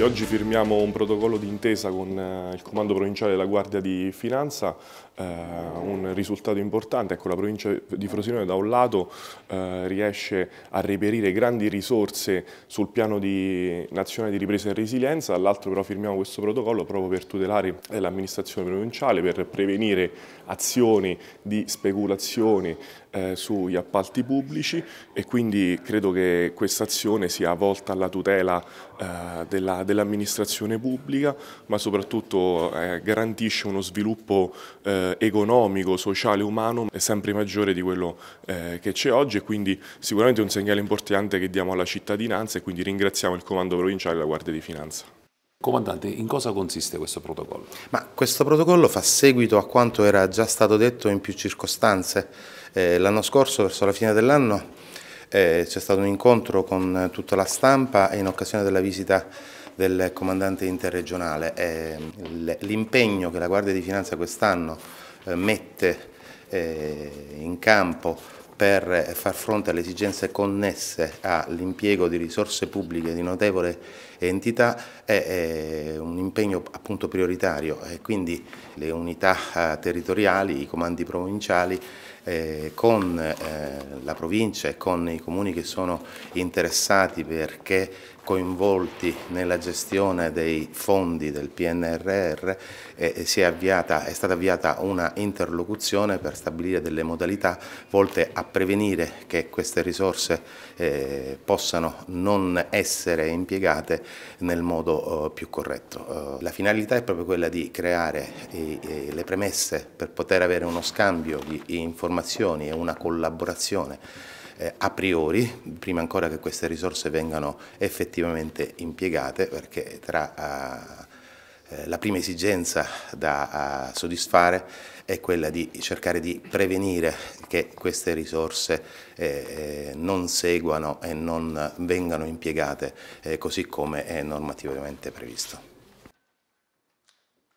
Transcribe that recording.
E oggi firmiamo un protocollo d'intesa con eh, il Comando Provinciale della Guardia di Finanza, eh, un risultato importante, ecco la provincia di Frosinone da un lato eh, riesce a reperire grandi risorse sul piano di, nazionale di ripresa e resilienza, dall'altro però firmiamo questo protocollo proprio per tutelare l'amministrazione provinciale, per prevenire azioni di speculazione eh, sugli appalti pubblici e quindi credo che questa azione sia volta alla tutela eh, della dell'amministrazione pubblica, ma soprattutto eh, garantisce uno sviluppo eh, economico, sociale, umano sempre maggiore di quello eh, che c'è oggi e quindi sicuramente è un segnale importante che diamo alla cittadinanza e quindi ringraziamo il Comando Provinciale e la Guardia di Finanza. Comandante, in cosa consiste questo protocollo? Ma questo protocollo fa seguito a quanto era già stato detto in più circostanze. Eh, L'anno scorso, verso la fine dell'anno, eh, c'è stato un incontro con tutta la stampa e in occasione della visita del comandante interregionale mm, l'impegno che la Guardia di Finanza quest'anno eh, mette eh, in campo per eh, far fronte alle esigenze connesse all'impiego di risorse pubbliche di notevole entità è un impegno appunto prioritario e quindi le unità territoriali, i comandi provinciali eh, con eh, la provincia e con i comuni che sono interessati perché coinvolti nella gestione dei fondi del PNRR eh, eh è, avviata, è, stata avviata una interlocuzione per stabilire delle modalità volte a prevenire che queste risorse eh, possano non essere impiegate nel modo eh, più corretto. Eh, la finalità è proprio quella di creare eh, le premesse per poter avere uno scambio di informazioni programmazioni e una collaborazione eh, a priori, prima ancora che queste risorse vengano effettivamente impiegate, perché tra ah, eh, la prima esigenza da ah, soddisfare è quella di cercare di prevenire che queste risorse eh, non seguano e non vengano impiegate così come è normativamente previsto.